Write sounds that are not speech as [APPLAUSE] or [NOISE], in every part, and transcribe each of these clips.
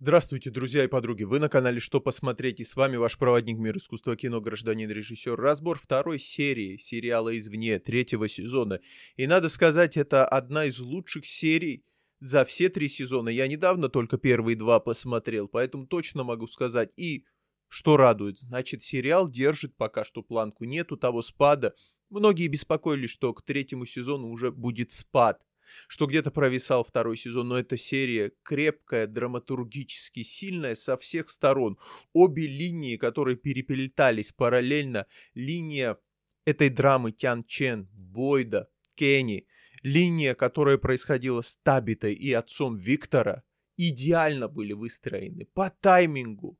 Здравствуйте, друзья и подруги! Вы на канале «Что посмотреть» и с вами ваш проводник мир искусства кино, гражданин режиссер. Разбор второй серии сериала «Извне» третьего сезона. И надо сказать, это одна из лучших серий за все три сезона. Я недавно только первые два посмотрел, поэтому точно могу сказать. И что радует, значит сериал держит пока что планку, нету того спада. Многие беспокоились, что к третьему сезону уже будет спад что где-то провисал второй сезон, но эта серия крепкая, драматургически сильная со всех сторон. Обе линии, которые переплетались параллельно, линия этой драмы Тян Чен, Бойда, Кенни, линия, которая происходила с Табитой и отцом Виктора, идеально были выстроены по таймингу,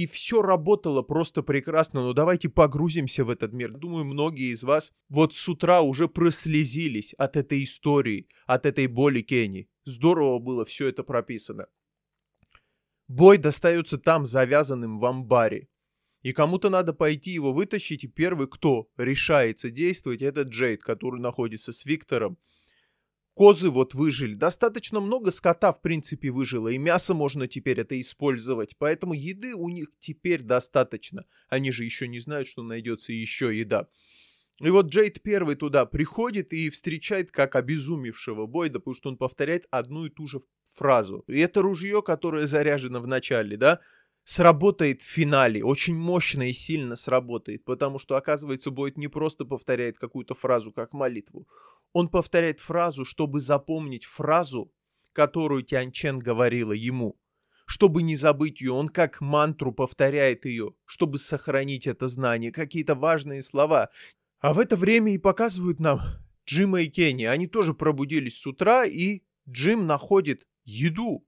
и все работало просто прекрасно. Но ну, давайте погрузимся в этот мир. Думаю, многие из вас вот с утра уже прослезились от этой истории, от этой боли Кенни. Здорово было все это прописано. Бой достается там, завязанным в амбаре. И кому-то надо пойти его вытащить, и первый, кто решается действовать, это Джейд, который находится с Виктором Козы вот выжили, достаточно много скота в принципе выжило, и мясо можно теперь это использовать, поэтому еды у них теперь достаточно. Они же еще не знают, что найдется еще еда. И вот Джейд первый туда приходит и встречает как обезумевшего Бойда, потому что он повторяет одну и ту же фразу. И это ружье, которое заряжено в начале, да? сработает в финале, очень мощно и сильно сработает, потому что, оказывается, Бойт не просто повторяет какую-то фразу как молитву, он повторяет фразу, чтобы запомнить фразу, которую Тянчен говорила ему. Чтобы не забыть ее, он как мантру повторяет ее, чтобы сохранить это знание, какие-то важные слова. А в это время и показывают нам Джима и Кенни. Они тоже пробудились с утра, и Джим находит еду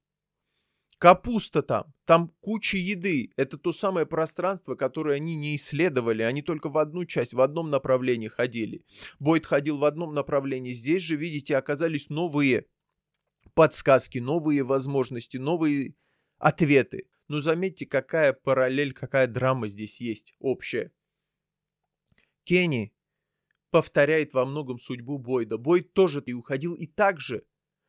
Капуста там, там куча еды. Это то самое пространство, которое они не исследовали. Они только в одну часть, в одном направлении ходили. Бойд ходил в одном направлении. Здесь же, видите, оказались новые подсказки, новые возможности, новые ответы. Но заметьте, какая параллель, какая драма здесь есть общая. Кенни повторяет во многом судьбу Бойда. Бойд тоже и уходил, и также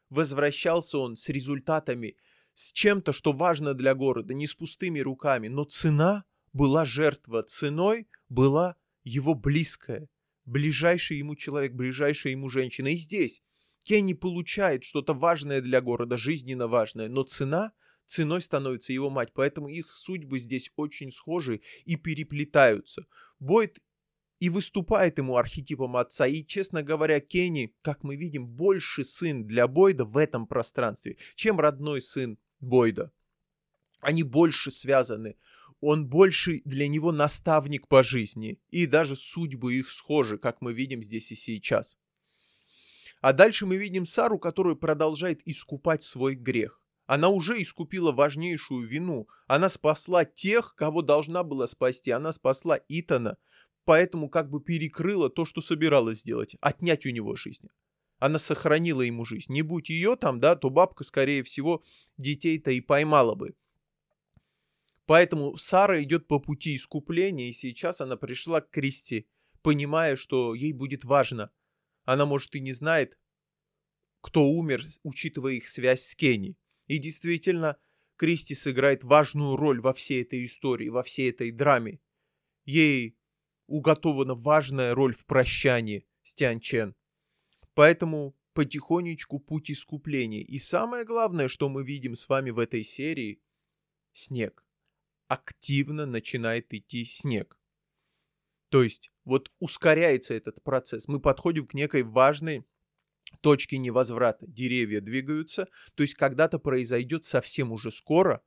возвращался он с результатами, с чем-то, что важно для города, не с пустыми руками, но цена была жертва, ценой была его близкая, ближайший ему человек, ближайшая ему женщина. И здесь Кенни получает что-то важное для города, жизненно важное, но цена ценой становится его мать, поэтому их судьбы здесь очень схожи и переплетаются. Бойд и выступает ему архетипом отца. И, честно говоря, Кенни, как мы видим, больше сын для Бойда в этом пространстве, чем родной сын Бойда. Они больше связаны. Он больше для него наставник по жизни. И даже судьбы их схожи, как мы видим здесь и сейчас. А дальше мы видим Сару, которая продолжает искупать свой грех. Она уже искупила важнейшую вину. Она спасла тех, кого должна была спасти. Она спасла Итана – поэтому как бы перекрыла то, что собиралась сделать, отнять у него жизнь. Она сохранила ему жизнь. Не будь ее там, да, то бабка, скорее всего, детей-то и поймала бы. Поэтому Сара идет по пути искупления, и сейчас она пришла к кресте, понимая, что ей будет важно. Она, может, и не знает, кто умер, учитывая их связь с Кенни. И действительно, Кристи сыграет важную роль во всей этой истории, во всей этой драме. Ей уготована важная роль в прощании с Тянчен. Поэтому потихонечку путь искупления. И самое главное, что мы видим с вами в этой серии, снег. Активно начинает идти снег. То есть вот ускоряется этот процесс. Мы подходим к некой важной точке невозврата. Деревья двигаются. То есть когда-то произойдет совсем уже скоро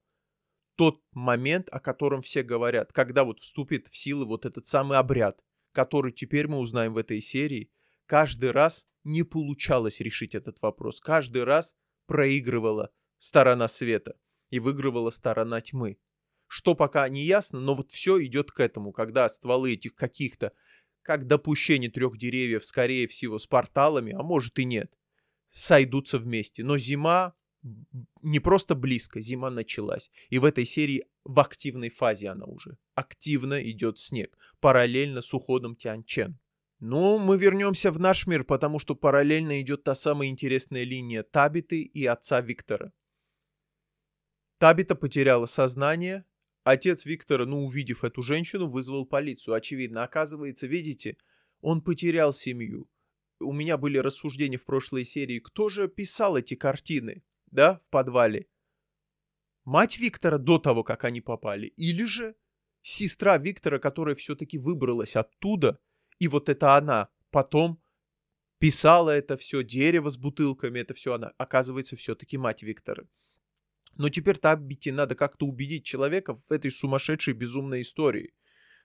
тот момент, о котором все говорят, когда вот вступит в силу вот этот самый обряд, который теперь мы узнаем в этой серии, каждый раз не получалось решить этот вопрос. Каждый раз проигрывала сторона света и выигрывала сторона тьмы. Что пока не ясно, но вот все идет к этому, когда стволы этих каких-то, как допущение трех деревьев, скорее всего, с порталами, а может и нет, сойдутся вместе. Но зима, не просто близко, зима началась. И в этой серии в активной фазе она уже. Активно идет снег, параллельно с уходом Тяньчен. но ну, мы вернемся в наш мир, потому что параллельно идет та самая интересная линия Табиты и отца Виктора. Табита потеряла сознание. Отец Виктора, ну, увидев эту женщину, вызвал полицию. Очевидно, оказывается, видите, он потерял семью. У меня были рассуждения в прошлой серии, кто же писал эти картины да, в подвале. Мать Виктора до того, как они попали, или же сестра Виктора, которая все-таки выбралась оттуда, и вот это она потом писала это все, дерево с бутылками, это все она, оказывается, все-таки мать Виктора. Но теперь-то Аббити надо как-то убедить человека в этой сумасшедшей безумной истории.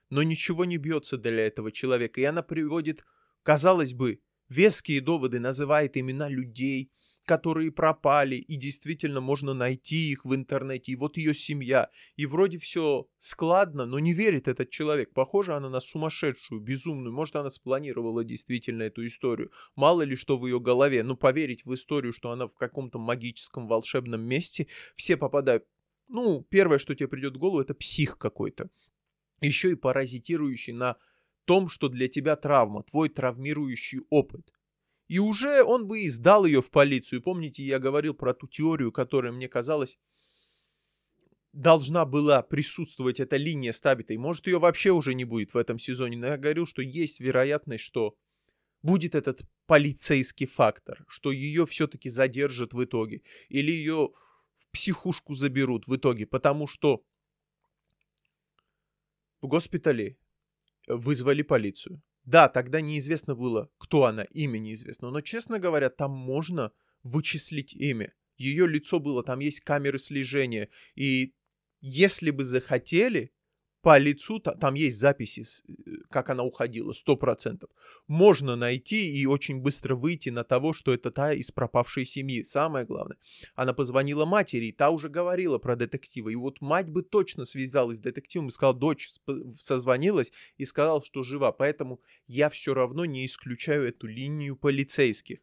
Но ничего не бьется для этого человека, и она приводит, казалось бы, веские доводы, называет имена людей, которые пропали, и действительно можно найти их в интернете, и вот ее семья. И вроде все складно, но не верит этот человек. Похоже она на сумасшедшую, безумную. Может, она спланировала действительно эту историю. Мало ли что в ее голове. Но поверить в историю, что она в каком-то магическом волшебном месте, все попадают. Ну, первое, что тебе придет в голову, это псих какой-то. Еще и паразитирующий на том, что для тебя травма, твой травмирующий опыт. И уже он бы и сдал ее в полицию. Помните, я говорил про ту теорию, которая, мне казалось, должна была присутствовать эта линия Стабита. может ее вообще уже не будет в этом сезоне. Но я говорил, что есть вероятность, что будет этот полицейский фактор, что ее все-таки задержат в итоге. Или ее в психушку заберут в итоге, потому что в госпитале вызвали полицию. Да, тогда неизвестно было, кто она, имя неизвестно, но, честно говоря, там можно вычислить имя. Ее лицо было, там есть камеры слежения, и если бы захотели, по лицу, там есть записи, э, как она уходила, 100%. Можно найти и очень быстро выйти на того, что это та из пропавшей семьи. Самое главное, она позвонила матери, и та уже говорила про детектива. И вот мать бы точно связалась с детективом и сказала, дочь созвонилась и сказала, что жива. Поэтому я все равно не исключаю эту линию полицейских.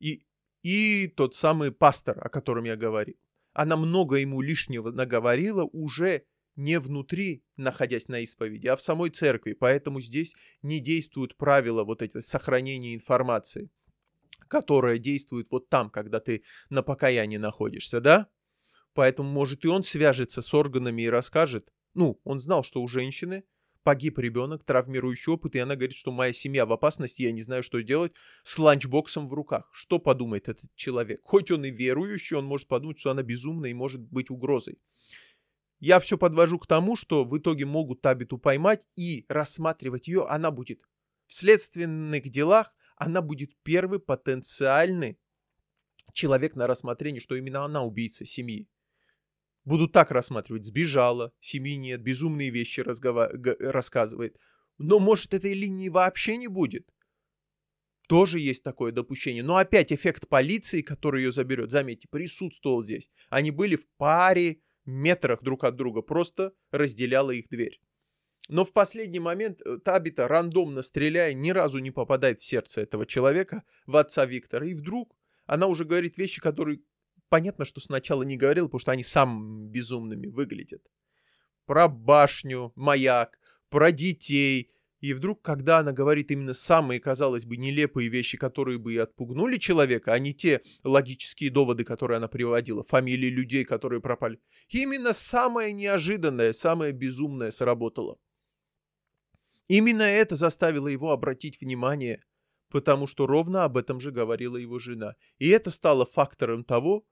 И, и тот самый пастор, о котором я говорил. Она много ему лишнего наговорила уже не внутри, находясь на исповеди, а в самой церкви. Поэтому здесь не действуют правила вот эти сохранения информации, которая действует вот там, когда ты на покаянии находишься, да? Поэтому, может, и он свяжется с органами и расскажет. Ну, он знал, что у женщины погиб ребенок, травмирующий опыт, и она говорит, что моя семья в опасности, я не знаю, что делать, с ланчбоксом в руках. Что подумает этот человек? Хоть он и верующий, он может подумать, что она безумна и может быть угрозой. Я все подвожу к тому, что в итоге могут Табиту поймать и рассматривать ее она будет. В следственных делах она будет первый потенциальный человек на рассмотрении, что именно она убийца семьи. Буду так рассматривать, сбежала, семьи нет, безумные вещи разгова... рассказывает. Но может этой линии вообще не будет. Тоже есть такое допущение. Но опять эффект полиции, который ее заберет, заметьте, присутствовал здесь. Они были в паре, метрах друг от друга, просто разделяла их дверь. Но в последний момент э, Табита, рандомно стреляя, ни разу не попадает в сердце этого человека, в отца Виктора. И вдруг она уже говорит вещи, которые понятно, что сначала не говорила, потому что они самыми безумными выглядят. Про башню, маяк, про детей, и вдруг, когда она говорит именно самые, казалось бы, нелепые вещи, которые бы и отпугнули человека, а не те логические доводы, которые она приводила, фамилии людей, которые пропали, именно самое неожиданное, самое безумное сработало. Именно это заставило его обратить внимание, потому что ровно об этом же говорила его жена. И это стало фактором того,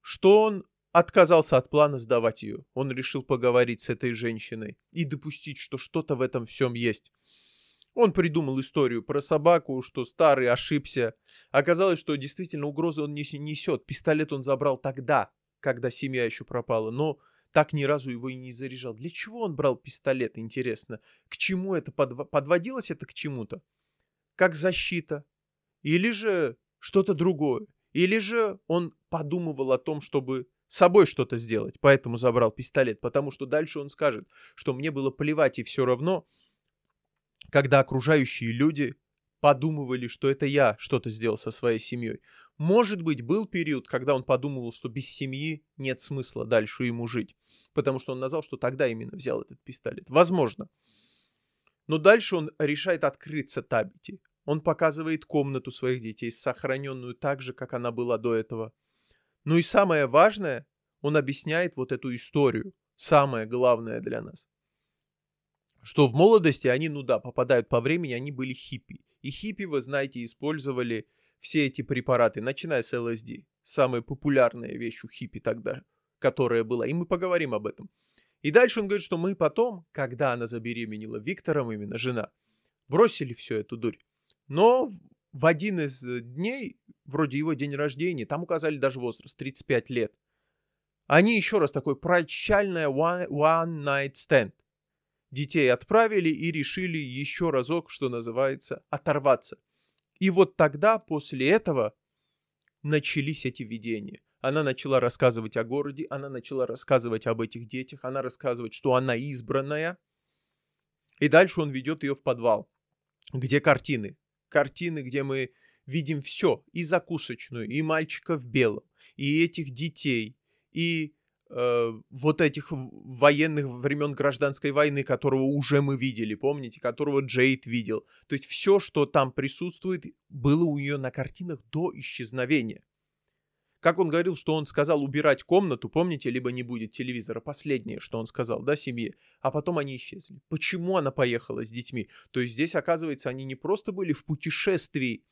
что он отказался от плана сдавать ее. Он решил поговорить с этой женщиной и допустить, что что-то в этом всем есть. Он придумал историю про собаку, что старый ошибся. Оказалось, что действительно угрозы он не несет. Пистолет он забрал тогда, когда семья еще пропала, но так ни разу его и не заряжал. Для чего он брал пистолет, интересно? К чему это подв... подводилось это к чему-то? Как защита? Или же что-то другое? Или же он подумывал о том, чтобы с собой что-то сделать, поэтому забрал пистолет, потому что дальше он скажет, что мне было плевать и все равно, когда окружающие люди подумывали, что это я что-то сделал со своей семьей. Может быть, был период, когда он подумывал, что без семьи нет смысла дальше ему жить, потому что он назвал, что тогда именно взял этот пистолет. Возможно. Но дальше он решает открыться Табити. Он показывает комнату своих детей, сохраненную так же, как она была до этого – ну и самое важное, он объясняет вот эту историю, самое главное для нас. Что в молодости они, ну да, попадают по времени, они были хиппи. И хиппи, вы знаете, использовали все эти препараты, начиная с ЛСД, самая популярная вещь у хиппи тогда, которая была, и мы поговорим об этом. И дальше он говорит, что мы потом, когда она забеременела Виктором, именно жена, бросили всю эту дурь. Но в один из дней вроде его день рождения, там указали даже возраст, 35 лет. Они еще раз такой прощальное one, one night stand. Детей отправили и решили еще разок, что называется, оторваться. И вот тогда, после этого, начались эти видения. Она начала рассказывать о городе, она начала рассказывать об этих детях, она рассказывает, что она избранная. И дальше он ведет ее в подвал, где картины. Картины, где мы видим все, и закусочную, и мальчика в белом, и этих детей, и э, вот этих военных времен гражданской войны, которого уже мы видели, помните, которого Джейд видел. То есть все, что там присутствует, было у нее на картинах до исчезновения. Как он говорил, что он сказал убирать комнату, помните, либо не будет телевизора, последнее, что он сказал, да, семье, а потом они исчезли. Почему она поехала с детьми? То есть здесь, оказывается, они не просто были в путешествии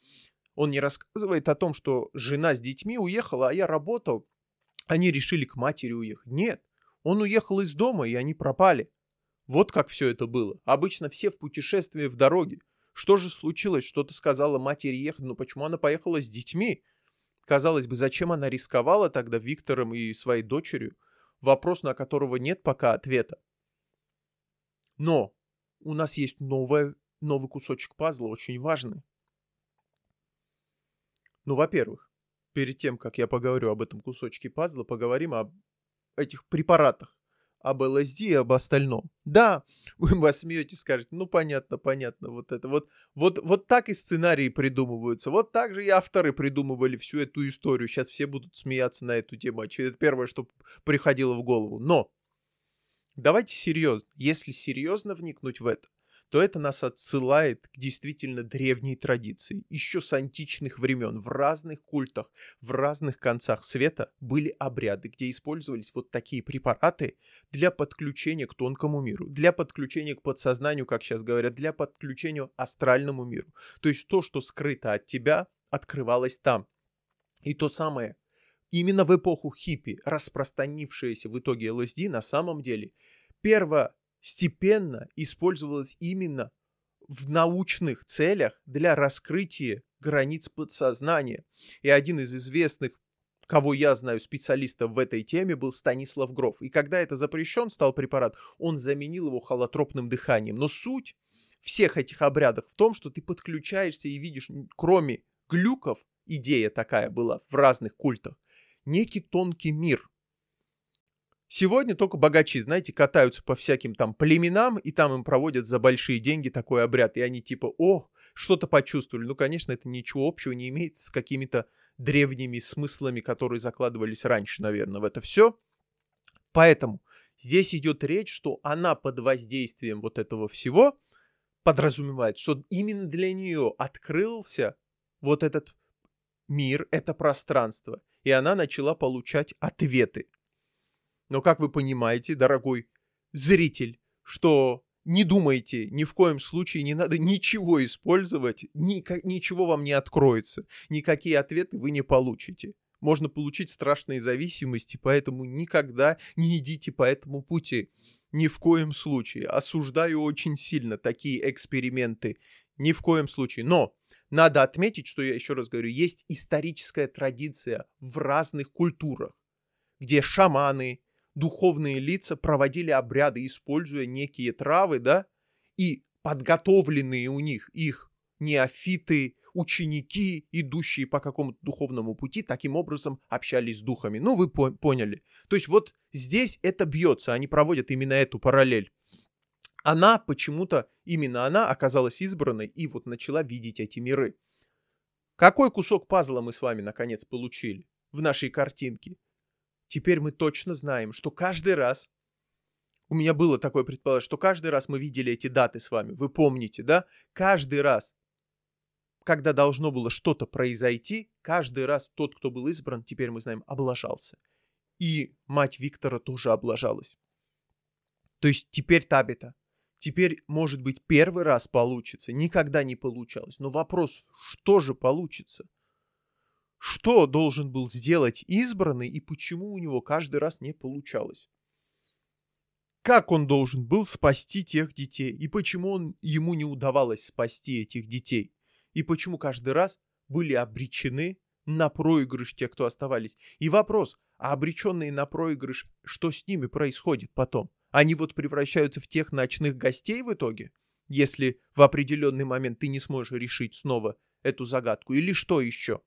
он не рассказывает о том, что жена с детьми уехала, а я работал. Они решили к матери уехать. Нет, он уехал из дома, и они пропали. Вот как все это было. Обычно все в путешествии в дороге. Что же случилось? Что-то сказала матери ехать, но почему она поехала с детьми? Казалось бы, зачем она рисковала тогда Виктором и своей дочерью? Вопрос, на которого нет пока ответа. Но у нас есть новое, новый кусочек пазла, очень важный. Ну, во-первых, перед тем, как я поговорю об этом кусочке пазла, поговорим об этих препаратах, об ЛСД и об остальном. Да, [LAUGHS] вы вас смеете, скажете, ну понятно, понятно, вот это вот, вот, вот так и сценарии придумываются, вот так же и авторы придумывали всю эту историю, сейчас все будут смеяться на эту тему, а это первое, что приходило в голову, но давайте серьезно, если серьезно вникнуть в это, то это нас отсылает к действительно древней традиции. Еще с античных времен в разных культах, в разных концах света были обряды, где использовались вот такие препараты для подключения к тонкому миру, для подключения к подсознанию, как сейчас говорят, для подключения к астральному миру. То есть то, что скрыто от тебя, открывалось там. И то самое, именно в эпоху хиппи, распространившееся в итоге ЛСД, на самом деле, первое степенно использовалось именно в научных целях для раскрытия границ подсознания. И один из известных кого я знаю, специалистов в этой теме, был Станислав Гров. И когда это запрещен стал препарат, он заменил его холотропным дыханием. Но суть всех этих обрядов в том, что ты подключаешься и видишь, кроме глюков, идея такая была в разных культах, некий тонкий мир, Сегодня только богачи, знаете, катаются по всяким там племенам, и там им проводят за большие деньги такой обряд, и они типа, о, что-то почувствовали. Ну, конечно, это ничего общего не имеет с какими-то древними смыслами, которые закладывались раньше, наверное, в это все. Поэтому здесь идет речь, что она под воздействием вот этого всего подразумевает, что именно для нее открылся вот этот мир, это пространство, и она начала получать ответы. Но, как вы понимаете, дорогой зритель, что не думайте, ни в коем случае не надо ничего использовать, никак, ничего вам не откроется, никакие ответы вы не получите. Можно получить страшные зависимости, поэтому никогда не идите по этому пути. Ни в коем случае. Осуждаю очень сильно такие эксперименты. Ни в коем случае. Но надо отметить, что я еще раз говорю, есть историческая традиция в разных культурах, где шаманы, духовные лица проводили обряды, используя некие травы, да, и подготовленные у них их неофиты, ученики, идущие по какому-то духовному пути, таким образом общались с духами. Ну, вы по- поняли. То есть вот здесь это бьется, они проводят именно эту параллель. Она почему-то, именно она оказалась избранной и вот начала видеть эти миры. Какой кусок пазла мы с вами наконец получили в нашей картинке? Теперь мы точно знаем, что каждый раз, у меня было такое предположение, что каждый раз мы видели эти даты с вами, вы помните, да? Каждый раз, когда должно было что-то произойти, каждый раз тот, кто был избран, теперь мы знаем, облажался. И мать Виктора тоже облажалась. То есть теперь Табита. Теперь, может быть, первый раз получится, никогда не получалось. Но вопрос, что же получится? что должен был сделать избранный и почему у него каждый раз не получалось. Как он должен был спасти тех детей и почему он, ему не удавалось спасти этих детей. И почему каждый раз были обречены на проигрыш те, кто оставались. И вопрос, а обреченные на проигрыш, что с ними происходит потом? Они вот превращаются в тех ночных гостей в итоге, если в определенный момент ты не сможешь решить снова эту загадку или что еще?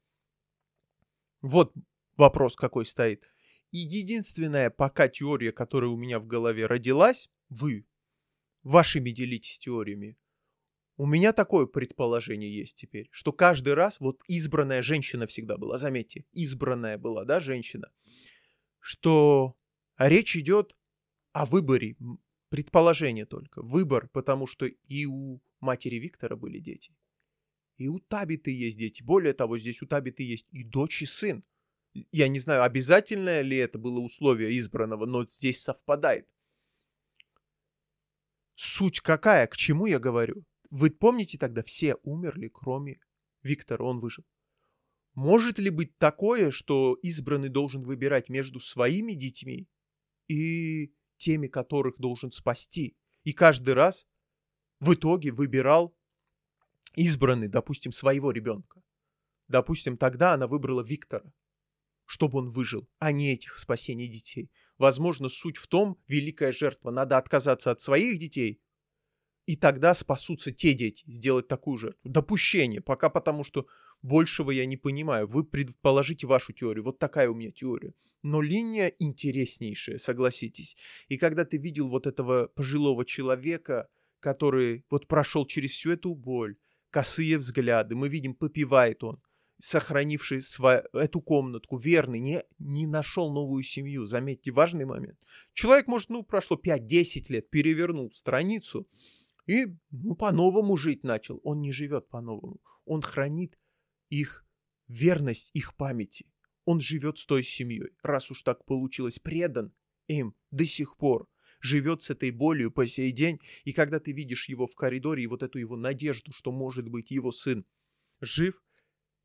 Вот вопрос какой стоит. И единственная пока теория, которая у меня в голове родилась, вы вашими делитесь теориями. У меня такое предположение есть теперь, что каждый раз вот избранная женщина всегда была, заметьте, избранная была, да, женщина, что речь идет о выборе, предположение только, выбор, потому что и у матери Виктора были дети. И у Табиты есть дети. Более того, здесь у Табиты есть и дочь, и сын. Я не знаю, обязательное ли это было условие избранного, но здесь совпадает. Суть какая? К чему я говорю? Вы помните тогда, все умерли, кроме Виктора, он выжил. Может ли быть такое, что избранный должен выбирать между своими детьми и теми, которых должен спасти? И каждый раз в итоге выбирал избранный, допустим, своего ребенка. Допустим, тогда она выбрала Виктора, чтобы он выжил, а не этих спасений детей. Возможно, суть в том, великая жертва, надо отказаться от своих детей, и тогда спасутся те дети, сделать такую жертву. Допущение, пока потому что большего я не понимаю. Вы предположите вашу теорию, вот такая у меня теория. Но линия интереснейшая, согласитесь. И когда ты видел вот этого пожилого человека, который вот прошел через всю эту боль, косые взгляды, мы видим, попивает он, сохранивший свою, эту комнатку, верный, не, не нашел новую семью. Заметьте, важный момент. Человек, может, ну, прошло 5-10 лет, перевернул страницу и ну, по-новому жить начал. Он не живет по-новому. Он хранит их верность, их памяти. Он живет с той семьей, раз уж так получилось, предан им до сих пор живет с этой болью по сей день, и когда ты видишь его в коридоре и вот эту его надежду, что может быть его сын жив,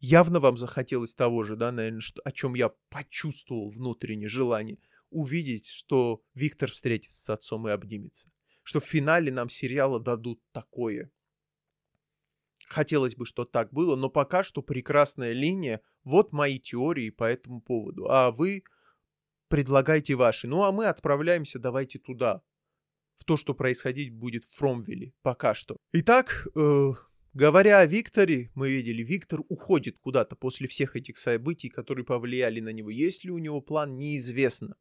явно вам захотелось того же, да, наверное, что, о чем я почувствовал внутреннее желание, увидеть, что Виктор встретится с отцом и обнимется, что в финале нам сериала дадут такое. Хотелось бы, что так было, но пока что прекрасная линия. Вот мои теории по этому поводу. А вы предлагайте ваши. Ну а мы отправляемся, давайте туда, в то, что происходить будет в Фромвилле пока что. Итак, э, говоря о Викторе, мы видели, Виктор уходит куда-то после всех этих событий, которые повлияли на него. Есть ли у него план, неизвестно.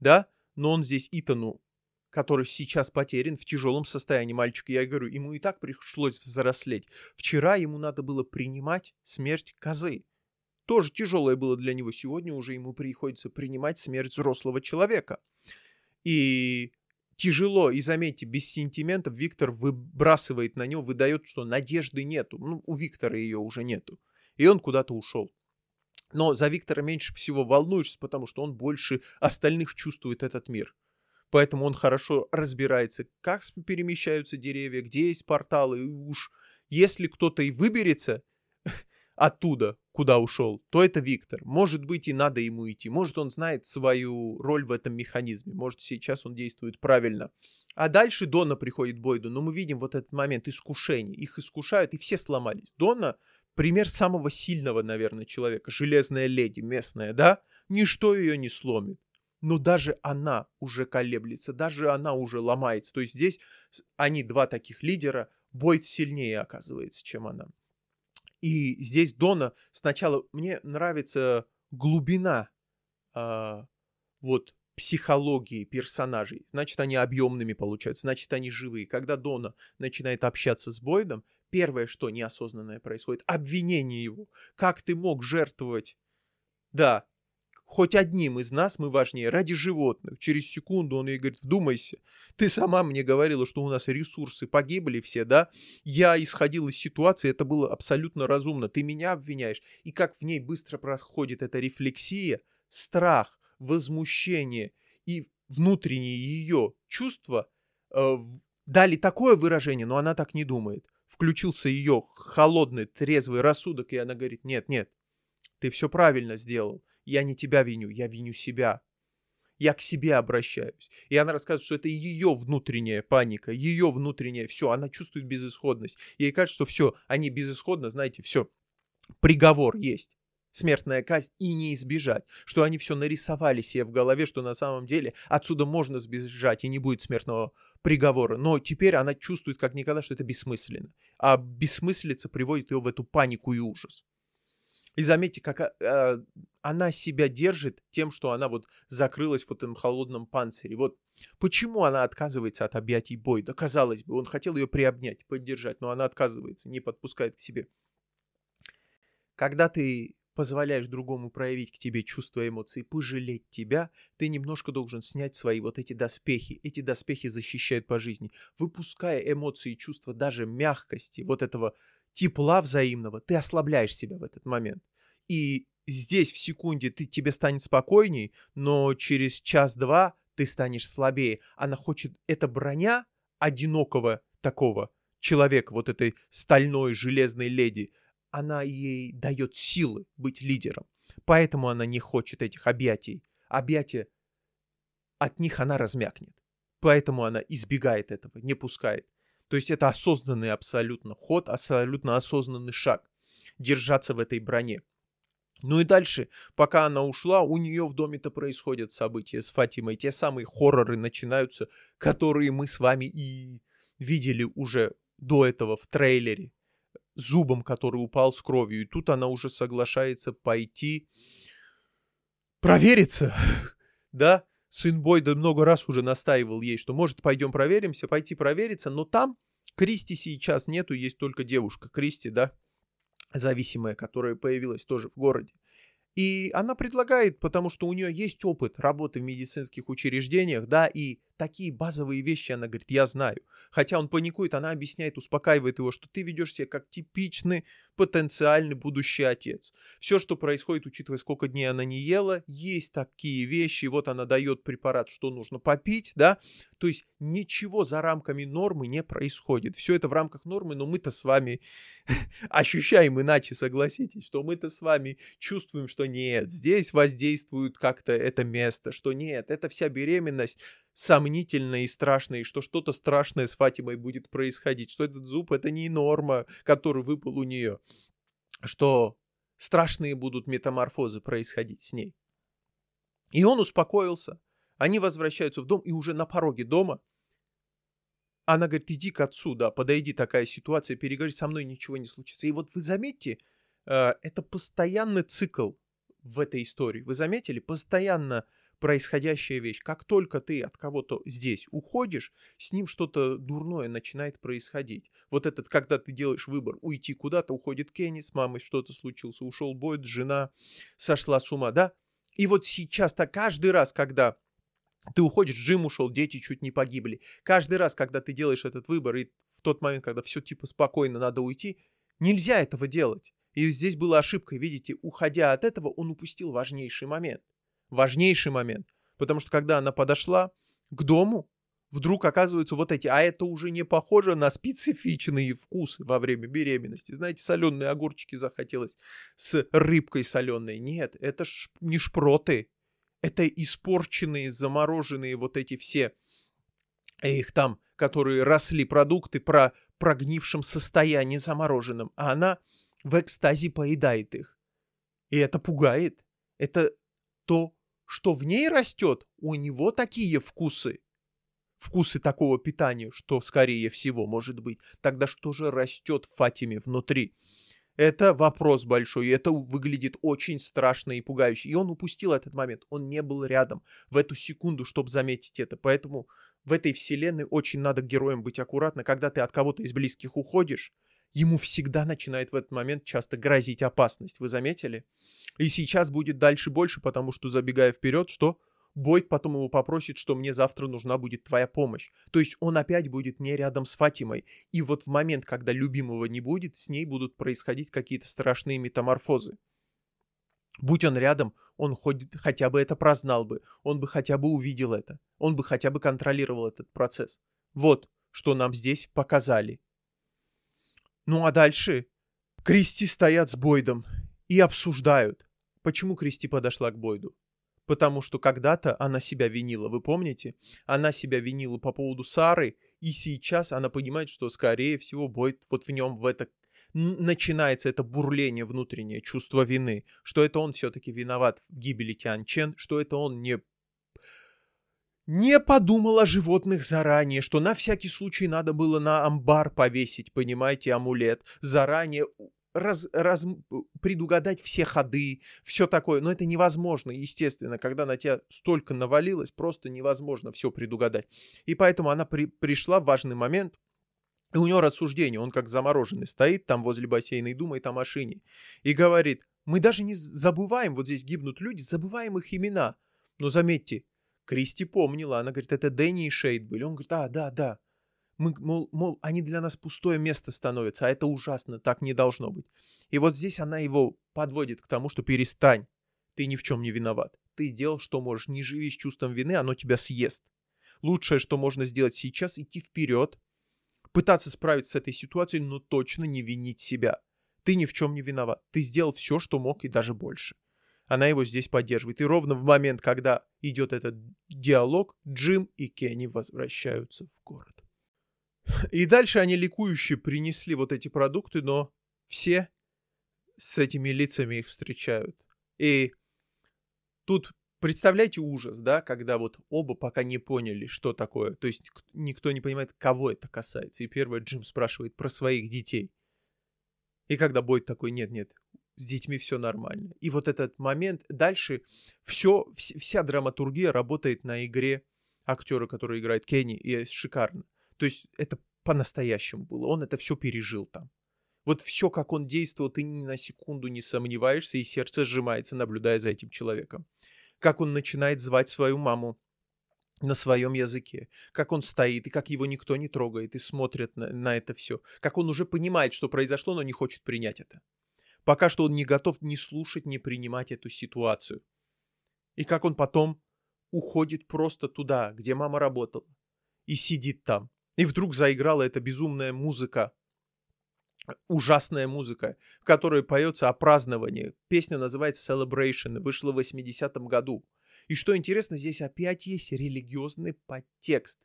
Да, но он здесь Итану, который сейчас потерян в тяжелом состоянии мальчика. Я говорю, ему и так пришлось взрослеть. Вчера ему надо было принимать смерть козы тоже тяжелое было для него. Сегодня уже ему приходится принимать смерть взрослого человека. И тяжело, и заметьте, без сентиментов Виктор выбрасывает на него, выдает, что надежды нету. Ну, у Виктора ее уже нету. И он куда-то ушел. Но за Виктора меньше всего волнуешься, потому что он больше остальных чувствует этот мир. Поэтому он хорошо разбирается, как перемещаются деревья, где есть порталы. И уж если кто-то и выберется, оттуда, куда ушел, то это Виктор. Может быть, и надо ему идти. Может, он знает свою роль в этом механизме. Может, сейчас он действует правильно. А дальше Дона приходит Бойду. Но мы видим вот этот момент искушений. Их искушают, и все сломались. Дона пример самого сильного, наверное, человека. Железная леди местная, да? Ничто ее не сломит. Но даже она уже колеблется, даже она уже ломается. То есть здесь они два таких лидера, Бойд сильнее оказывается, чем она. И здесь Дона сначала мне нравится глубина э, вот психологии персонажей. Значит, они объемными получаются, значит, они живые. Когда Дона начинает общаться с Бойдом, первое, что неосознанное происходит, обвинение его. Как ты мог жертвовать? Да, Хоть одним из нас мы важнее ради животных. Через секунду он ей говорит, вдумайся, ты сама мне говорила, что у нас ресурсы погибли все, да? Я исходил из ситуации, это было абсолютно разумно. Ты меня обвиняешь. И как в ней быстро проходит эта рефлексия, страх, возмущение и внутренние ее чувства э, дали такое выражение, но она так не думает. Включился ее холодный, трезвый рассудок, и она говорит, нет, нет, ты все правильно сделал я не тебя виню, я виню себя. Я к себе обращаюсь. И она рассказывает, что это ее внутренняя паника, ее внутреннее все. Она чувствует безысходность. Ей кажется, что все, они безысходно, знаете, все. Приговор есть смертная казнь и не избежать, что они все нарисовали себе в голове, что на самом деле отсюда можно сбежать и не будет смертного приговора. Но теперь она чувствует как никогда, что это бессмысленно. А бессмыслица приводит ее в эту панику и ужас. И заметьте, как э, она себя держит тем, что она вот закрылась в этом холодном панцире. Вот почему она отказывается от объятий Бойда? Казалось бы, он хотел ее приобнять, поддержать, но она отказывается, не подпускает к себе. Когда ты позволяешь другому проявить к тебе чувства эмоции, пожалеть тебя, ты немножко должен снять свои вот эти доспехи. Эти доспехи защищают по жизни. Выпуская эмоции и чувства, даже мягкости, вот этого тепла взаимного, ты ослабляешь себя в этот момент. И здесь в секунде ты, тебе станет спокойней, но через час-два ты станешь слабее. Она хочет, эта броня одинокого такого человека, вот этой стальной железной леди, она ей дает силы быть лидером. Поэтому она не хочет этих объятий. Объятия, от них она размякнет. Поэтому она избегает этого, не пускает. То есть это осознанный абсолютно ход, абсолютно осознанный шаг держаться в этой броне. Ну и дальше, пока она ушла, у нее в доме-то происходят события с Фатимой. Те самые хорроры начинаются, которые мы с вами и видели уже до этого в трейлере. Зубом, который упал с кровью. И тут она уже соглашается пойти провериться, [LAUGHS] да, Сын Бойда много раз уже настаивал ей, что может пойдем проверимся, пойти провериться, но там Кристи сейчас нету, есть только девушка Кристи, да, зависимая, которая появилась тоже в городе. И она предлагает, потому что у нее есть опыт работы в медицинских учреждениях, да, и такие базовые вещи, она говорит, я знаю. Хотя он паникует, она объясняет, успокаивает его, что ты ведешь себя как типичный потенциальный будущий отец. Все, что происходит, учитывая, сколько дней она не ела, есть такие вещи, вот она дает препарат, что нужно попить, да, то есть ничего за рамками нормы не происходит. Все это в рамках нормы, но мы-то с вами [LAUGHS] ощущаем иначе, согласитесь, что мы-то с вами чувствуем, что нет, здесь воздействует как-то это место, что нет, это вся беременность сомнительное и страшное, и что что-то страшное с Фатимой будет происходить, что этот зуб — это не норма, который выпал у нее, что страшные будут метаморфозы происходить с ней. И он успокоился. Они возвращаются в дом, и уже на пороге дома она говорит, иди к отцу, да, подойди, такая ситуация, переговори, со мной ничего не случится. И вот вы заметьте, э, это постоянный цикл в этой истории. Вы заметили? Постоянно происходящая вещь. Как только ты от кого-то здесь уходишь, с ним что-то дурное начинает происходить. Вот этот, когда ты делаешь выбор, уйти куда-то, уходит Кенни, с мамой что-то случилось, ушел Бойд, жена сошла с ума, да? И вот сейчас-то каждый раз, когда ты уходишь, Джим ушел, дети чуть не погибли. Каждый раз, когда ты делаешь этот выбор, и в тот момент, когда все типа спокойно, надо уйти, нельзя этого делать. И здесь была ошибка, видите, уходя от этого, он упустил важнейший момент – важнейший момент. Потому что когда она подошла к дому, вдруг оказываются вот эти, а это уже не похоже на специфичные вкусы во время беременности. Знаете, соленые огурчики захотелось с рыбкой соленой. Нет, это ш... не шпроты, это испорченные, замороженные вот эти все э, их там, которые росли продукты про прогнившем состоянии замороженным, а она в экстазе поедает их. И это пугает. Это то, что в ней растет, у него такие вкусы. Вкусы такого питания, что скорее всего может быть. Тогда что же растет в Фатиме внутри? Это вопрос большой, и это выглядит очень страшно и пугающе. И он упустил этот момент, он не был рядом в эту секунду, чтобы заметить это. Поэтому в этой вселенной очень надо героям быть аккуратно. Когда ты от кого-то из близких уходишь, ему всегда начинает в этот момент часто грозить опасность. Вы заметили? И сейчас будет дальше больше, потому что, забегая вперед, что Бойд потом его попросит, что мне завтра нужна будет твоя помощь. То есть он опять будет не рядом с Фатимой. И вот в момент, когда любимого не будет, с ней будут происходить какие-то страшные метаморфозы. Будь он рядом, он ходит хотя бы это прознал бы, он бы хотя бы увидел это, он бы хотя бы контролировал этот процесс. Вот, что нам здесь показали. Ну а дальше Кристи стоят с Бойдом и обсуждают, почему Кристи подошла к Бойду. Потому что когда-то она себя винила, вы помните? Она себя винила по поводу Сары, и сейчас она понимает, что, скорее всего, Бойд вот в нем в это начинается это бурление внутреннее, чувство вины, что это он все-таки виноват в гибели Тянчен, что это он не не подумал о животных заранее, что на всякий случай надо было на амбар повесить, понимаете, амулет, заранее раз, раз, предугадать все ходы, все такое. Но это невозможно, естественно, когда на тебя столько навалилось, просто невозможно все предугадать. И поэтому она при, пришла в важный момент, и у нее рассуждение, он как замороженный стоит там возле бассейна и думает о машине. И говорит, мы даже не забываем, вот здесь гибнут люди, забываем их имена. Но заметьте, Кристи помнила, она говорит, это Дэнни и Шейд были. Он говорит, а, да, да. Мы, мол, мол, они для нас пустое место становятся, а это ужасно, так не должно быть. И вот здесь она его подводит к тому, что перестань, ты ни в чем не виноват. Ты сделал, что можешь, не живи с чувством вины, оно тебя съест. Лучшее, что можно сделать сейчас, идти вперед, пытаться справиться с этой ситуацией, но точно не винить себя. Ты ни в чем не виноват. Ты сделал все, что мог и даже больше. Она его здесь поддерживает. И ровно в момент, когда идет этот диалог, Джим и Кенни возвращаются в город. И дальше они ликующе принесли вот эти продукты, но все с этими лицами их встречают. И тут представляете ужас, да, когда вот оба пока не поняли, что такое. То есть никто не понимает, кого это касается. И первое Джим спрашивает про своих детей. И когда бойт такой, нет-нет, с детьми все нормально. И вот этот момент, дальше все, вся драматургия работает на игре актера, который играет Кенни, и э, шикарно. То есть это по-настоящему было. Он это все пережил там. Вот все, как он действовал, ты ни на секунду не сомневаешься, и сердце сжимается, наблюдая за этим человеком. Как он начинает звать свою маму на своем языке, как он стоит, и как его никто не трогает, и смотрит на, на это все, как он уже понимает, что произошло, но не хочет принять это. Пока что он не готов ни слушать, ни принимать эту ситуацию. И как он потом уходит просто туда, где мама работала, и сидит там. И вдруг заиграла эта безумная музыка, ужасная музыка, в которой поется о праздновании. Песня называется Celebration, вышла в 80-м году. И что интересно, здесь опять есть религиозный подтекст.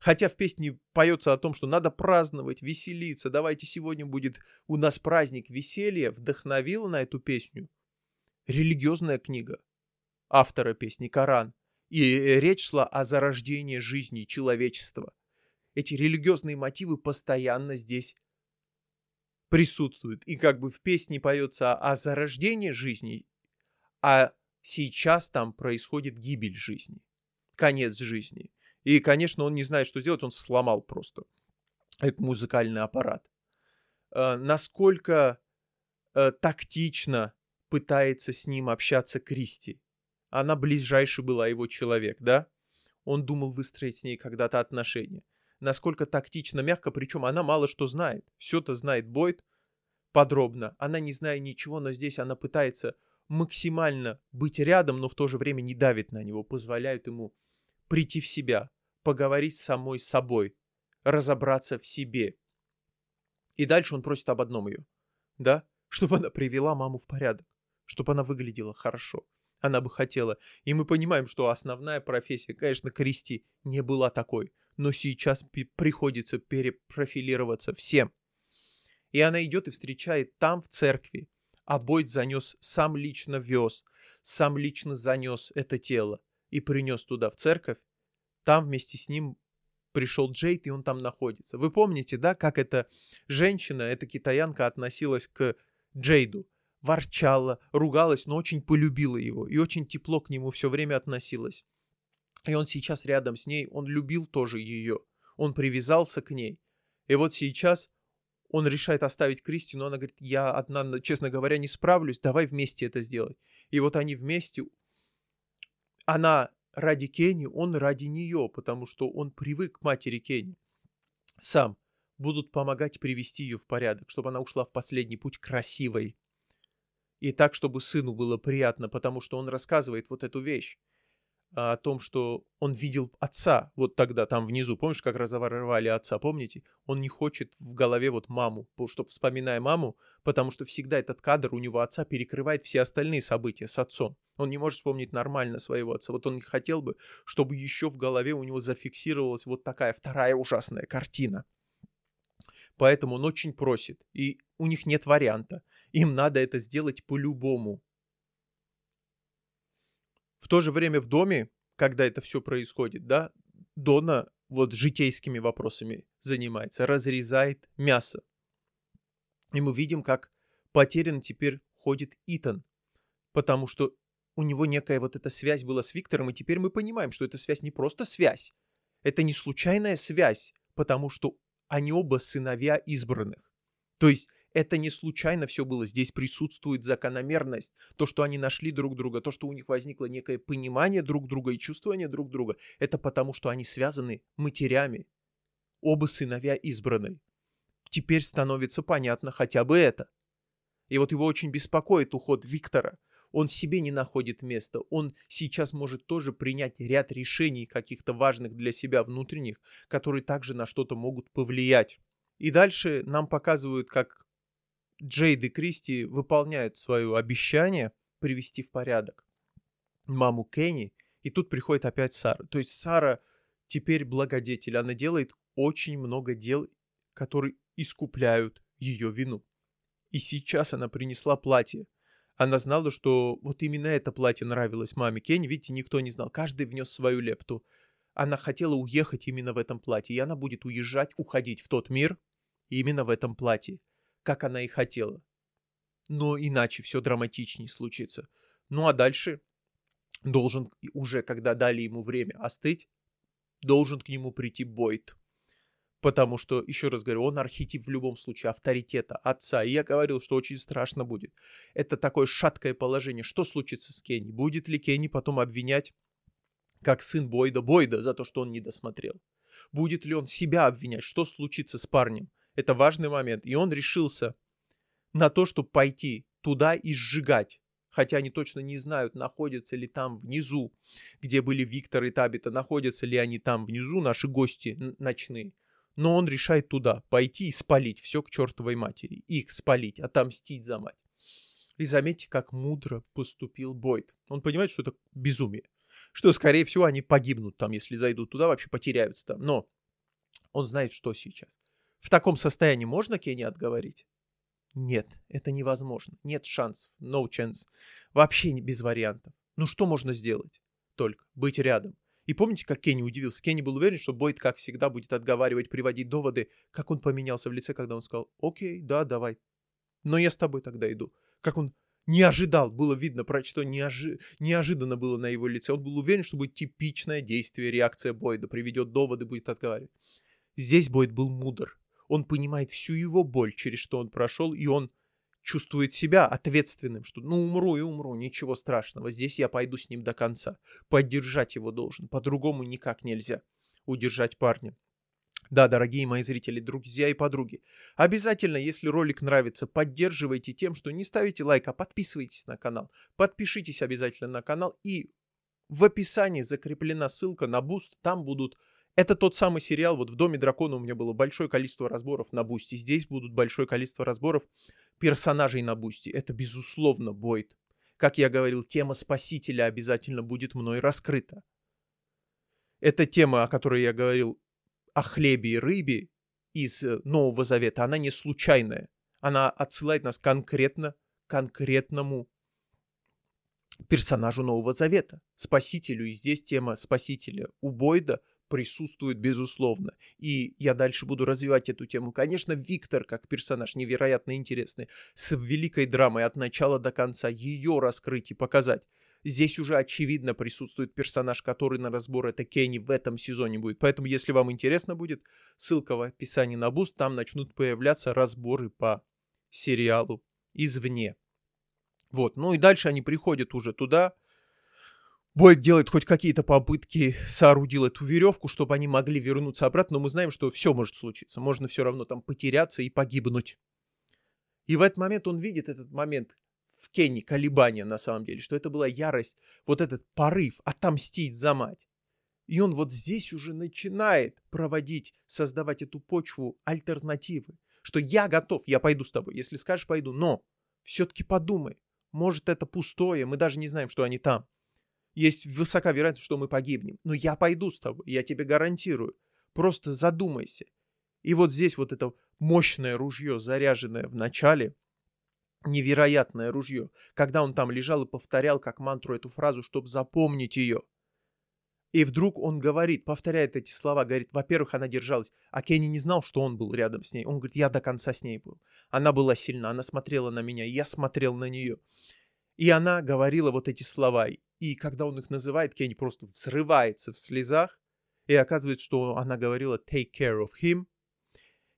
Хотя в песне поется о том, что надо праздновать, веселиться, давайте сегодня будет у нас праздник веселья, вдохновила на эту песню религиозная книга автора песни Коран. И э, речь шла о зарождении жизни человечества. Эти религиозные мотивы постоянно здесь присутствуют. И как бы в песне поется о зарождении жизни, а сейчас там происходит гибель жизни, конец жизни. И, конечно, он не знает, что делать, он сломал просто этот музыкальный аппарат. Э, насколько э, тактично пытается с ним общаться Кристи. Она ближайший была его человек, да? Он думал выстроить с ней когда-то отношения. Насколько тактично, мягко, причем она мало что знает. Все-то знает Бойд подробно. Она не знает ничего, но здесь она пытается максимально быть рядом, но в то же время не давит на него, позволяет ему прийти в себя, поговорить с самой собой, разобраться в себе. И дальше он просит об одном ее, да, [LAUGHS] чтобы она привела маму в порядок, чтобы она выглядела хорошо. Она бы хотела. И мы понимаем, что основная профессия, конечно, Кристи не была такой, но сейчас приходится перепрофилироваться всем. И она идет и встречает там, в церкви. А Бойд занес, сам лично вез, сам лично занес это тело и принес туда в церковь. Там вместе с ним пришел Джейд, и он там находится. Вы помните, да, как эта женщина, эта китаянка относилась к Джейду? Ворчала, ругалась, но очень полюбила его и очень тепло к нему все время относилась. И он сейчас рядом с ней, он любил тоже ее, он привязался к ней. И вот сейчас он решает оставить Кристи, но она говорит, я одна, честно говоря, не справлюсь, давай вместе это сделать. И вот они вместе она ради Кенни, он ради нее, потому что он привык к матери Кенни. Сам будут помогать привести ее в порядок, чтобы она ушла в последний путь красивой. И так, чтобы сыну было приятно, потому что он рассказывает вот эту вещь о том, что он видел отца вот тогда там внизу. Помнишь, как разорвали отца, помните? Он не хочет в голове вот маму, чтобы вспоминая маму, потому что всегда этот кадр у него отца перекрывает все остальные события с отцом. Он не может вспомнить нормально своего отца. Вот он хотел бы, чтобы еще в голове у него зафиксировалась вот такая вторая ужасная картина. Поэтому он очень просит, и у них нет варианта. Им надо это сделать по-любому. В то же время в доме, когда это все происходит, да, Дона вот житейскими вопросами занимается, разрезает мясо. И мы видим, как потерян теперь ходит Итан, потому что у него некая вот эта связь была с Виктором, и теперь мы понимаем, что эта связь не просто связь, это не случайная связь, потому что они оба сыновья избранных. То есть это не случайно все было. Здесь присутствует закономерность. То, что они нашли друг друга, то, что у них возникло некое понимание друг друга и чувствование друг друга, это потому, что они связаны матерями. Оба сыновья избранной. Теперь становится понятно хотя бы это. И вот его очень беспокоит уход Виктора. Он себе не находит места. Он сейчас может тоже принять ряд решений каких-то важных для себя внутренних, которые также на что-то могут повлиять. И дальше нам показывают, как Джейд и Кристи выполняют свое обещание привести в порядок маму Кенни, и тут приходит опять Сара. То есть Сара теперь благодетель, она делает очень много дел, которые искупляют ее вину. И сейчас она принесла платье. Она знала, что вот именно это платье нравилось маме Кенни. Видите, никто не знал. Каждый внес свою лепту. Она хотела уехать именно в этом платье. И она будет уезжать, уходить в тот мир именно в этом платье как она и хотела. Но иначе все драматичнее случится. Ну а дальше должен, уже когда дали ему время остыть, должен к нему прийти Бойд. Потому что, еще раз говорю, он архетип в любом случае авторитета, отца. И я говорил, что очень страшно будет. Это такое шаткое положение. Что случится с Кенни? Будет ли Кенни потом обвинять, как сын Бойда, Бойда за то, что он не досмотрел? Будет ли он себя обвинять? Что случится с парнем? Это важный момент. И он решился на то, чтобы пойти туда и сжигать. Хотя они точно не знают, находятся ли там внизу, где были Виктор и Табита, находятся ли они там внизу, наши гости ночные. Но он решает туда пойти и спалить все к чертовой матери. Их спалить, отомстить за мать. И заметьте, как мудро поступил Бойд. Он понимает, что это безумие. Что, скорее всего, они погибнут там, если зайдут туда, вообще потеряются там. Но он знает, что сейчас – в таком состоянии можно Кении отговорить? Нет, это невозможно. Нет шансов. No chance. Вообще без вариантов. Ну что можно сделать? Только быть рядом. И помните, как Кенни удивился? Кенни был уверен, что Бойд, как всегда, будет отговаривать, приводить доводы, как он поменялся в лице, когда он сказал «Окей, да, давай, но я с тобой тогда иду». Как он не ожидал, было видно, про что неожи... неожиданно было на его лице. Он был уверен, что будет типичное действие, реакция Бойда, приведет доводы, будет отговаривать. Здесь Бойд был мудр он понимает всю его боль, через что он прошел, и он чувствует себя ответственным, что ну умру и умру, ничего страшного, здесь я пойду с ним до конца. Поддержать его должен, по-другому никак нельзя удержать парня. Да, дорогие мои зрители, друзья и подруги, обязательно, если ролик нравится, поддерживайте тем, что не ставите лайк, а подписывайтесь на канал. Подпишитесь обязательно на канал и в описании закреплена ссылка на буст, там будут это тот самый сериал, вот в «Доме дракона» у меня было большое количество разборов на Бусти, здесь будут большое количество разборов персонажей на Бусти. Это, безусловно, Бойд. Как я говорил, тема Спасителя обязательно будет мной раскрыта. Эта тема, о которой я говорил, о хлебе и рыбе из э, Нового Завета, она не случайная. Она отсылает нас конкретно к конкретному персонажу Нового Завета, Спасителю. И здесь тема Спасителя у Бойда присутствует безусловно. И я дальше буду развивать эту тему. Конечно, Виктор, как персонаж, невероятно интересный, с великой драмой от начала до конца, ее раскрыть и показать. Здесь уже очевидно присутствует персонаж, который на разбор это Кенни в этом сезоне будет. Поэтому, если вам интересно будет, ссылка в описании на буст, там начнут появляться разборы по сериалу извне. Вот, ну и дальше они приходят уже туда, Бойд делает хоть какие-то попытки, соорудил эту веревку, чтобы они могли вернуться обратно, но мы знаем, что все может случиться. Можно все равно там потеряться и погибнуть. И в этот момент он видит этот момент в Кенни, колебания на самом деле, что это была ярость, вот этот порыв отомстить за мать. И он вот здесь уже начинает проводить, создавать эту почву альтернативы, что я готов, я пойду с тобой, если скажешь, пойду, но все-таки подумай, может это пустое, мы даже не знаем, что они там. Есть высока вероятность, что мы погибнем. Но я пойду с тобой, я тебе гарантирую. Просто задумайся. И вот здесь вот это мощное ружье, заряженное в начале, невероятное ружье, когда он там лежал и повторял как мантру эту фразу, чтобы запомнить ее. И вдруг он говорит, повторяет эти слова, говорит, во-первых, она держалась, а Кенни не знал, что он был рядом с ней. Он говорит, я до конца с ней был. Она была сильна, она смотрела на меня, я смотрел на нее. И она говорила вот эти слова, и когда он их называет, Кенни просто взрывается в слезах. И оказывается, что она говорила «take care of him»,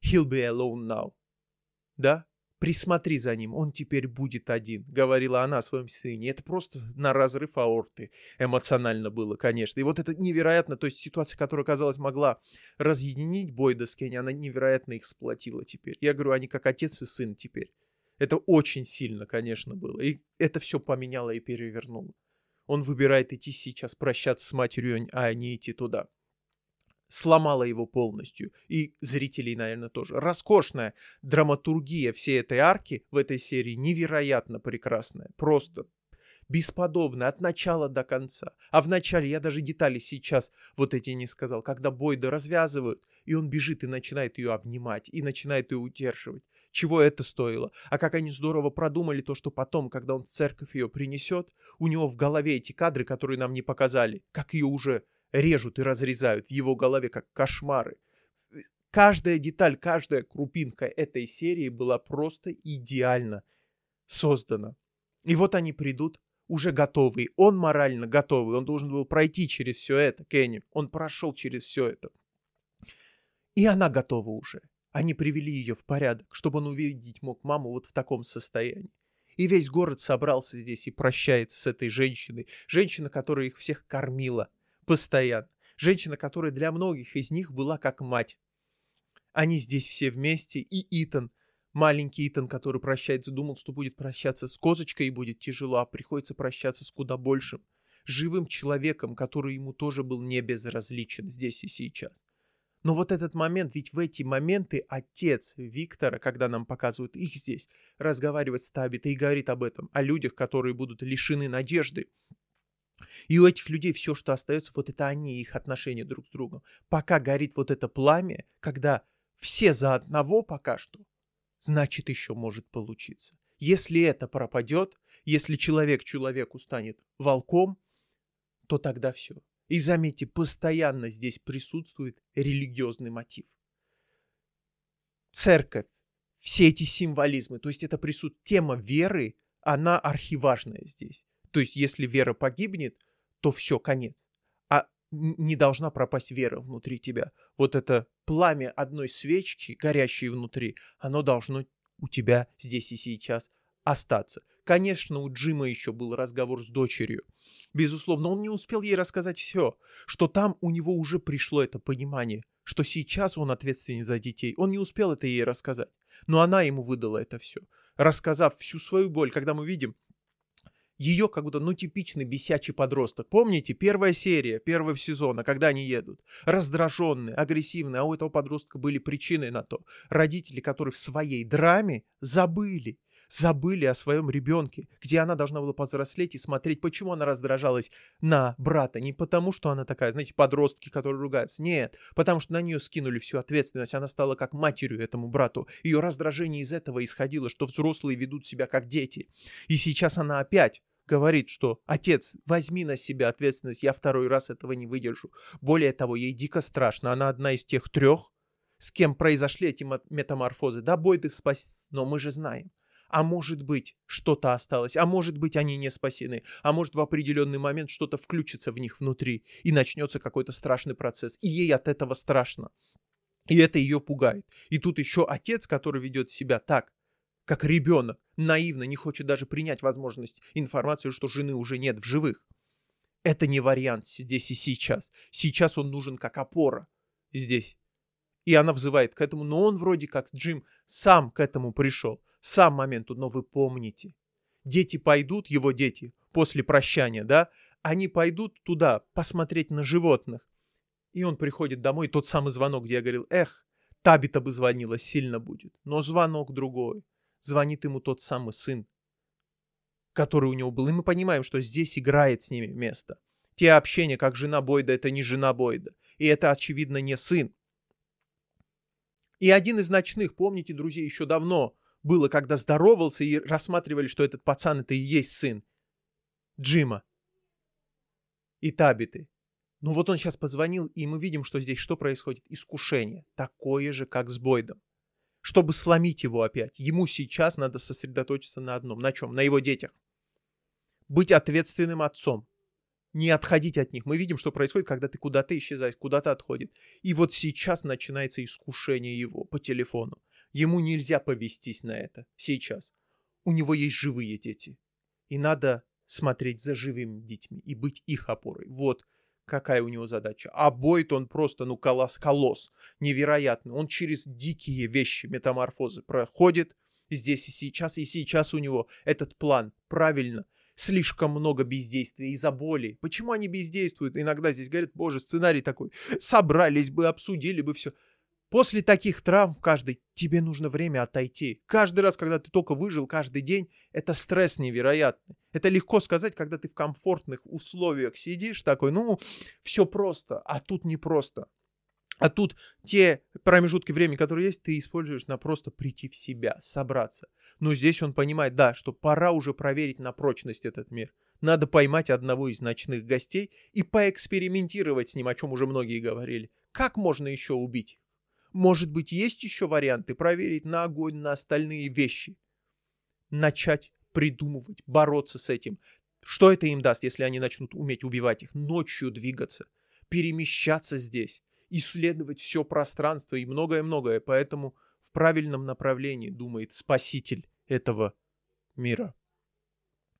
«he'll be alone now». Да? «Присмотри за ним, он теперь будет один», — говорила она о своем сыне. Это просто на разрыв аорты эмоционально было, конечно. И вот это невероятно, то есть ситуация, которая, казалось, могла разъединить Бойда с Кенни, она невероятно их сплотила теперь. Я говорю, они как отец и сын теперь. Это очень сильно, конечно, было. И это все поменяло и перевернуло. Он выбирает идти сейчас прощаться с матерью, а не идти туда. Сломала его полностью. И зрителей, наверное, тоже. Роскошная драматургия всей этой арки в этой серии невероятно прекрасная. Просто бесподобно от начала до конца. А в начале я даже детали сейчас вот эти не сказал. Когда Бойда развязывают, и он бежит и начинает ее обнимать, и начинает ее удерживать чего это стоило, а как они здорово продумали то, что потом, когда он в церковь ее принесет, у него в голове эти кадры, которые нам не показали, как ее уже режут и разрезают в его голове, как кошмары. Каждая деталь, каждая крупинка этой серии была просто идеально создана. И вот они придут уже готовый, он морально готовый, он должен был пройти через все это, Кенни, он прошел через все это. И она готова уже. Они привели ее в порядок, чтобы он увидеть мог маму вот в таком состоянии. И весь город собрался здесь и прощается с этой женщиной. Женщина, которая их всех кормила постоянно. Женщина, которая для многих из них была как мать. Они здесь все вместе, и Итан, маленький Итан, который прощается, думал, что будет прощаться с козочкой и будет тяжело, а приходится прощаться с куда большим, живым человеком, который ему тоже был не безразличен здесь и сейчас. Но вот этот момент, ведь в эти моменты отец Виктора, когда нам показывают их здесь, разговаривает с Табитой и говорит об этом, о людях, которые будут лишены надежды. И у этих людей все, что остается, вот это они и их отношения друг с другом. Пока горит вот это пламя, когда все за одного пока что, значит еще может получиться. Если это пропадет, если человек человеку станет волком, то тогда все. И заметьте, постоянно здесь присутствует религиозный мотив. Церковь, все эти символизмы, то есть это присутствует тема веры, она архиважная здесь. То есть если вера погибнет, то все, конец. А не должна пропасть вера внутри тебя. Вот это пламя одной свечки, горящей внутри, оно должно у тебя здесь и сейчас остаться. Конечно, у Джима еще был разговор с дочерью. Безусловно, он не успел ей рассказать все, что там у него уже пришло это понимание, что сейчас он ответственен за детей. Он не успел это ей рассказать, но она ему выдала это все, рассказав всю свою боль, когда мы видим, ее как будто, ну, типичный бесячий подросток. Помните, первая серия первого сезона, когда они едут? Раздраженные, агрессивные, а у этого подростка были причины на то. Родители, которые в своей драме забыли, забыли о своем ребенке, где она должна была повзрослеть и смотреть, почему она раздражалась на брата. Не потому, что она такая, знаете, подростки, которые ругаются. Нет, потому что на нее скинули всю ответственность. Она стала как матерью этому брату. Ее раздражение из этого исходило, что взрослые ведут себя как дети. И сейчас она опять говорит, что «Отец, возьми на себя ответственность, я второй раз этого не выдержу». Более того, ей дико страшно. Она одна из тех трех, с кем произошли эти метаморфозы. Да, Бойд их спас, но мы же знаем, а может быть, что-то осталось, а может быть, они не спасены, а может, в определенный момент что-то включится в них внутри и начнется какой-то страшный процесс. И ей от этого страшно. И это ее пугает. И тут еще отец, который ведет себя так, как ребенок, наивно, не хочет даже принять возможность информацию, что жены уже нет в живых. Это не вариант здесь и сейчас. Сейчас он нужен как опора здесь. И она взывает к этому, но он вроде как Джим сам к этому пришел сам момент, но вы помните. Дети пойдут, его дети, после прощания, да, они пойдут туда посмотреть на животных. И он приходит домой, тот самый звонок, где я говорил, эх, Табита бы звонила, сильно будет. Но звонок другой. Звонит ему тот самый сын, который у него был. И мы понимаем, что здесь играет с ними место. Те общения, как жена Бойда, это не жена Бойда. И это, очевидно, не сын. И один из ночных, помните, друзья, еще давно, было, когда здоровался и рассматривали, что этот пацан это и есть сын Джима и Табиты. Ну вот он сейчас позвонил, и мы видим, что здесь что происходит? Искушение, такое же, как с Бойдом. Чтобы сломить его опять, ему сейчас надо сосредоточиться на одном. На чем? На его детях. Быть ответственным отцом. Не отходить от них. Мы видим, что происходит, когда ты куда-то исчезаешь, куда-то отходит. И вот сейчас начинается искушение его по телефону. Ему нельзя повестись на это сейчас. У него есть живые дети. И надо смотреть за живыми детьми и быть их опорой. Вот какая у него задача. А Бойт, он просто, ну, колосс, колосс, невероятно. Он через дикие вещи, метаморфозы проходит здесь и сейчас. И сейчас у него этот план правильно. Слишком много бездействия из-за боли. Почему они бездействуют? Иногда здесь говорят, боже, сценарий такой. Собрались бы, обсудили бы все. После таких травм каждый тебе нужно время отойти. Каждый раз, когда ты только выжил, каждый день, это стресс невероятный. Это легко сказать, когда ты в комфортных условиях сидишь, такой, ну, все просто, а тут не просто. А тут те промежутки времени, которые есть, ты используешь на просто прийти в себя, собраться. Но здесь он понимает, да, что пора уже проверить на прочность этот мир. Надо поймать одного из ночных гостей и поэкспериментировать с ним, о чем уже многие говорили. Как можно еще убить? Может быть, есть еще варианты проверить на огонь, на остальные вещи. Начать придумывать, бороться с этим. Что это им даст, если они начнут уметь убивать их? Ночью двигаться, перемещаться здесь, исследовать все пространство и многое-многое. Поэтому в правильном направлении думает спаситель этого мира.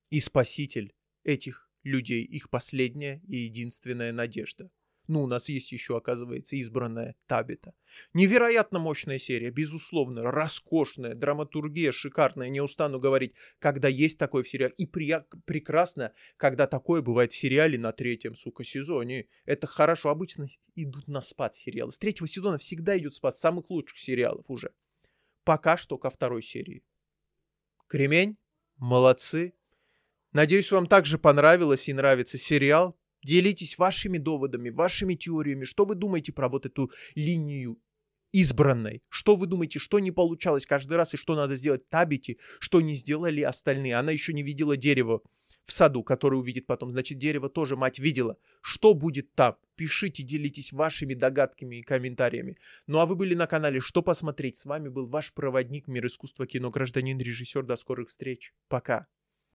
И спаситель этих людей, их последняя и единственная надежда – ну, у нас есть еще, оказывается, избранная Табита. Невероятно мощная серия, безусловно, роскошная, драматургия шикарная, не устану говорить, когда есть такое в сериале. И при... прекрасно, когда такое бывает в сериале на третьем, сука, сезоне. Это хорошо, обычно идут на спад сериалы. С третьего сезона всегда идет спад самых лучших сериалов уже. Пока что ко второй серии. Кремень, молодцы. Надеюсь, вам также понравилось и нравится сериал делитесь вашими доводами, вашими теориями, что вы думаете про вот эту линию избранной. Что вы думаете, что не получалось каждый раз и что надо сделать Табити, что не сделали остальные? Она еще не видела дерево в саду, которое увидит потом. Значит, дерево тоже мать видела. Что будет там? Пишите, делитесь вашими догадками и комментариями. Ну а вы были на канале «Что посмотреть?». С вами был ваш проводник Мир искусства кино, гражданин, режиссер. До скорых встреч. Пока.